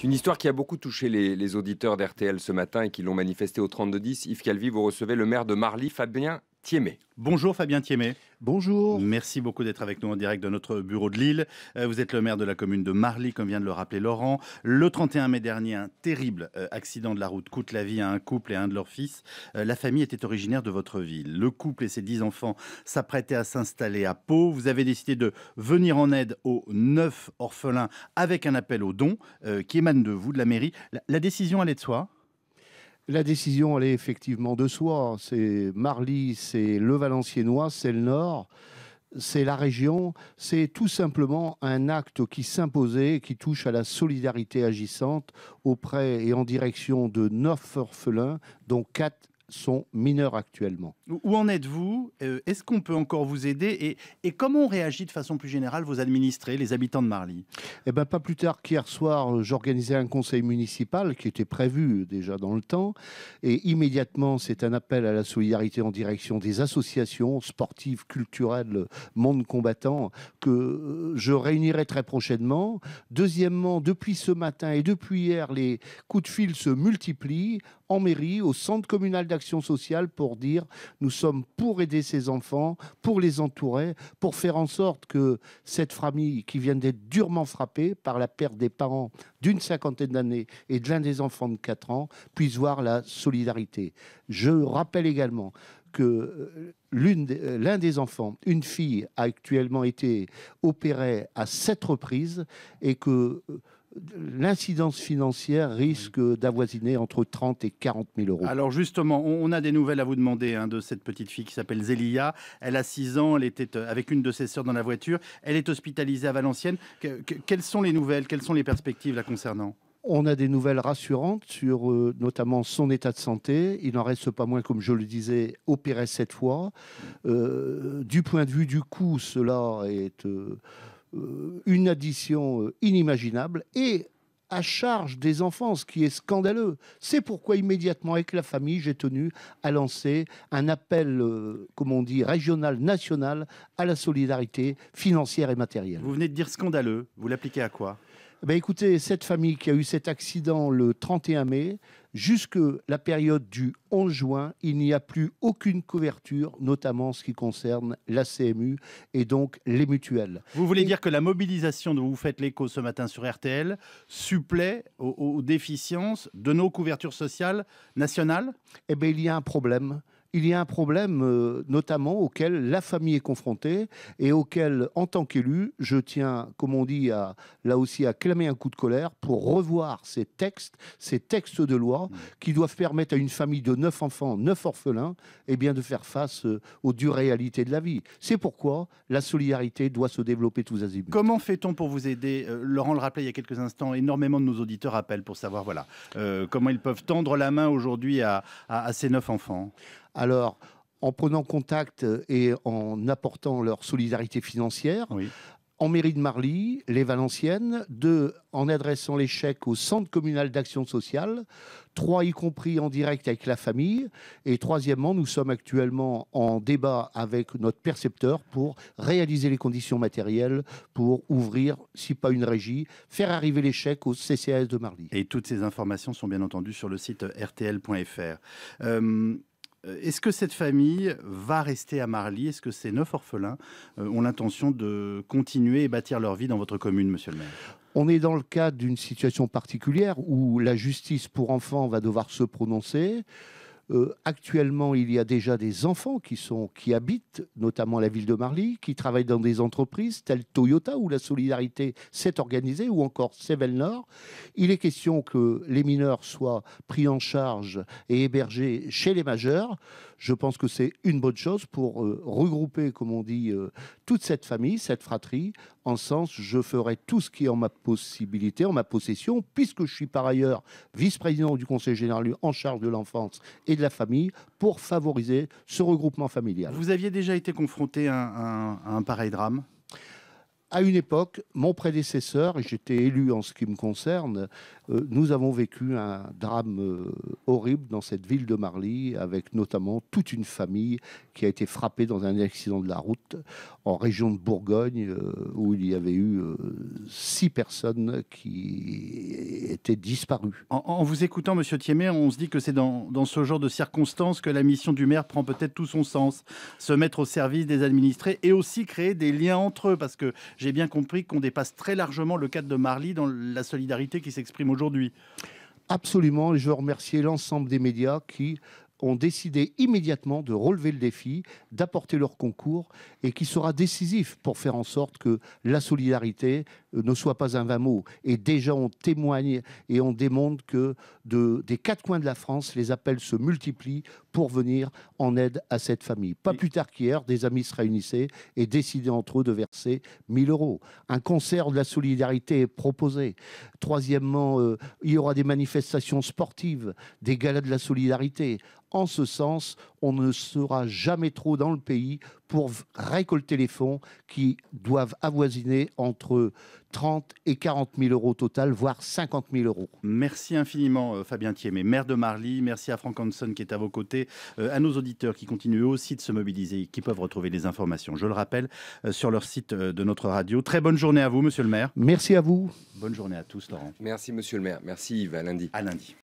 C'est une histoire qui a beaucoup touché les, auditeurs d'RTL ce matin et qui l'ont manifesté au 3210. Yves Calvi, vous recevez le maire de Marly, Fabien Thiémé. Bonjour Fabien Thiémé. Bonjour. Merci beaucoup d'être avec nous en direct de notre bureau de Lille. Euh, vous êtes le maire de la commune de Marly, comme vient de le rappeler Laurent. Le 31 mai dernier, un terrible euh, accident de la route coûte la vie à un couple et à un de leurs fils. Euh, la famille était originaire de votre ville. Le couple et ses dix enfants s'apprêtaient à s'installer à Pau. Vous avez décidé de venir en aide aux neuf orphelins avec un appel aux dons qui émane de vous, de la mairie. La décision allait de soi la décision, elle est effectivement de soi. C'est Marly, c'est le Valenciennois, c'est le Nord c'est la région, c'est tout simplement un acte qui s'imposait, qui touche à la solidarité agissante auprès et en direction de neuf orphelins, dont quatre sont mineurs actuellement. Où en êtes-vous euh, Est-ce qu'on peut encore vous aider et, comment on réagit de façon plus générale vos administrés, les habitants de Marly Eh ben, pas plus tard qu'hier soir, euh, j'organisais un conseil municipal qui était prévu euh, déjà dans le temps. Et immédiatement, c'est un appel à la solidarité en direction des associations sportives, culturelles, monde combattant, que je réunirai très prochainement. Deuxièmement, depuis ce matin et depuis hier, les coups de fil se multiplient en mairie, au centre communal d'action social sociale pour dire nous sommes pour aider ces enfants, pour les entourer, pour faire en sorte que cette famille qui vient d'être durement frappée par la perte des parents d'une cinquantaine d'années et de l'un des enfants de 4 ans puisse voir la solidarité. Je rappelle également que euh, euh, l'un des enfants, une fille, a actuellement été opérée à sept reprises et que euh, l'incidence financière risque d'avoisiner entre 30 et 40 000 euros. Alors justement, on a des nouvelles à vous demander hein, de cette petite fille qui s'appelle Zélia. Elle a 6 ans, elle était euh, avec une de ses sœurs dans la voiture. Elle est hospitalisée à Valenciennes. quelles sont les nouvelles Quelles sont les perspectives la concernant on a des nouvelles rassurantes sur euh, notamment son état de santé. Il n'en reste pas moins, comme je le disais, opéré cette fois. Euh, du point de vue du coût, cela est euh, une addition euh, inimaginable et à charge des enfants, ce qui est scandaleux. C'est pourquoi immédiatement avec la famille, j'ai tenu à lancer un appel, euh, comme on dit, régional, national, à la solidarité financière et matérielle. Vous venez de dire scandaleux, vous l'appliquez à quoi bah, écoutez, cette famille qui a eu cet accident le 31 mai, jusque la période du 11 juin, il n'y a plus aucune couverture, notamment ce qui concerne la CMU et donc les mutuelles. Vous voulez dire que la mobilisation dont vous faites l'écho ce matin sur RTL supplée aux, aux déficiences de nos couvertures sociales nationales Eh bien, il y a un problème il y a un problème euh, notamment auquel la famille est confrontée et auquel, en tant qu'élu, je tiens, comme on dit, à, là aussi à clamer un coup de colère pour revoir ces textes, ces textes de loi mmh. qui doivent permettre à une famille de neuf enfants, neuf orphelins, et eh bien, de faire face euh, aux dures réalités de la vie. C'est pourquoi la solidarité doit se développer tous azimuts. Comment fait-on pour vous aider euh, Laurent le rappelait il y a quelques instants, énormément de nos auditeurs appellent pour savoir voilà, comment ils peuvent tendre la main aujourd'hui à, à ces neuf enfants. Alors, en prenant contact euh, et en apportant leur solidarité financière, en mairie de Marly, les Valenciennes, deux, en adressant les chèques au centre communal d'action sociale, trois, y compris en direct avec la famille, et troisièmement, nous sommes actuellement en débat avec notre percepteur pour réaliser les conditions matérielles pour ouvrir, si pas une régie, faire arriver les chèques au CCAS de Marly. Et toutes ces informations sont bien entendu sur le site rtl.fr. Euh, est-ce que cette famille va rester à Marly Est-ce que ces neuf orphelins euh, ont l'intention de continuer et bâtir leur vie dans votre commune, monsieur le maire on est dans le cas d'une situation particulière où la justice pour enfants va devoir se prononcer. Euh, actuellement, il y a déjà des enfants qui, sont, qui habitent notamment la ville de Marly, qui travaillent dans des entreprises telles Toyota, où la solidarité s'est organisée, ou encore Sevel Nord. Il est question que les mineurs soient pris en charge et hébergés chez les majeurs. Je pense que c'est une bonne chose pour euh, regrouper, comme on dit, euh, toute cette famille, cette fratrie, en sens, je ferai tout ce qui est en ma possibilité, en ma possession, puisque je suis par ailleurs vice-président du Conseil général en charge de l'enfance et de la famille, pour favoriser ce regroupement familial. Vous aviez déjà été confronté à un, pareil drame à une époque, mon prédécesseur, et j'étais élu en ce qui me concerne, euh, nous avons vécu un drame euh, horrible dans cette ville de Marly, avec notamment toute une famille qui a été frappée dans un accident de la route en région de Bourgogne, euh, où il y avait eu six personnes qui étaient disparues. En, vous écoutant, Monsieur Thiemer, on se dit que c'est dans, dans ce genre de circonstances que la mission du maire prend peut-être tout son sens, se mettre au service des administrés et aussi créer des liens entre eux, parce que j'ai bien compris qu'on dépasse très largement le cadre de Marly dans la solidarité qui s'exprime aujourd'hui. Absolument, et je veux remercier l'ensemble des médias qui ont décidé immédiatement de relever le défi, d'apporter leur concours et qui sera décisif pour faire en sorte que la solidarité, ne soit pas un vain mot. Et déjà, on témoigne et on démontre que de, des quatre coins de la France, les appels se multiplient pour venir en aide à cette famille. Pas plus tard qu'hier, des amis se réunissaient et décidaient entre eux de verser 1000 euros. Un concert de la solidarité est proposé. Troisièmement, euh, il y aura des manifestations sportives, des galas de la solidarité. En ce sens, on ne sera jamais trop dans le pays pour récolter les fonds qui doivent avoisiner entre 30 et 40 000 euros total, voire 50 000 euros. Merci infiniment euh, Fabien Thiemet maire de Marly. Merci à Franck Hanson qui est à vos côtés, euh, à nos auditeurs qui continuent aussi de se mobiliser, qui peuvent retrouver des informations, je le rappelle, euh, sur leur site de notre radio. Très bonne journée à vous, monsieur le maire. Merci à vous. Bonne journée à tous, Laurent. Merci, monsieur le maire. Merci, Yves. À lundi. À lundi.